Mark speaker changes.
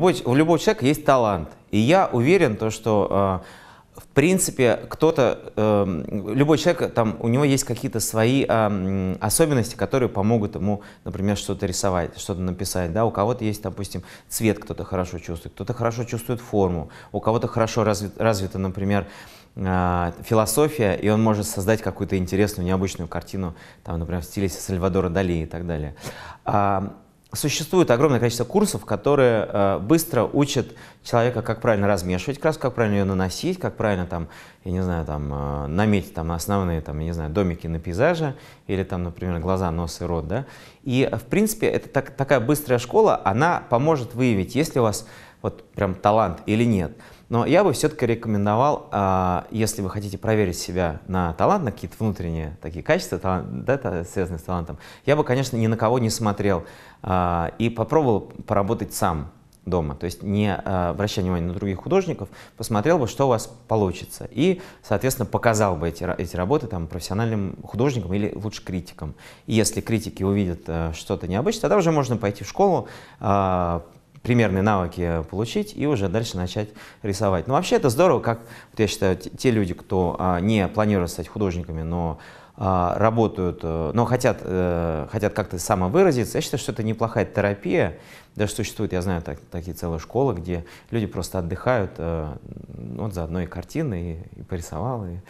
Speaker 1: любой, у любого человека есть талант. И я уверен, то, что э, в принципе, кто-то, э, любой человек, там, у него есть какие-то свои э, особенности, которые помогут ему, например, что-то рисовать, что-то написать, да, у кого-то есть, допустим, цвет кто-то хорошо чувствует, кто-то хорошо чувствует форму, у кого-то хорошо развит, развита, например, э, философия, и он может создать какую-то интересную, необычную картину, там, например, в стиле Сальвадора Дали и так далее. А, Существует огромное количество курсов, которые э, быстро учат человека, как правильно размешивать краску, как правильно ее наносить, как правильно там, я не знаю, там э, наметить там основные там, я не знаю, домики на пейзаже или там, например, глаза, нос и рот, да. И э, в принципе это так, такая быстрая школа, она поможет выявить, есть ли у вас вот прям талант или нет. Но я бы все-таки рекомендовал, а, если вы хотите проверить себя на талант, на какие-то внутренние такие качества, талант, да, связанные с талантом, я бы, конечно, ни на кого не смотрел а, и попробовал поработать сам дома, то есть не а, обращая внимания на других художников, посмотрел бы, что у вас получится, и, соответственно, показал бы эти, эти работы там, профессиональным художникам или лучше критикам. И если критики увидят э, что-то необычное, тогда уже можно пойти в школу, примерные навыки получить и уже дальше начать рисовать. Но ну, вообще это здорово, как вот я считаю, те люди, кто а, не планирует стать художниками, но а, работают, э, но хотят, э, хотят как-то самовыразиться, я считаю, что это неплохая терапия. Даже существует, я знаю, так, такие целые школы, где люди просто отдыхают э, ну, вот за одной картиной и, и порисовал. И...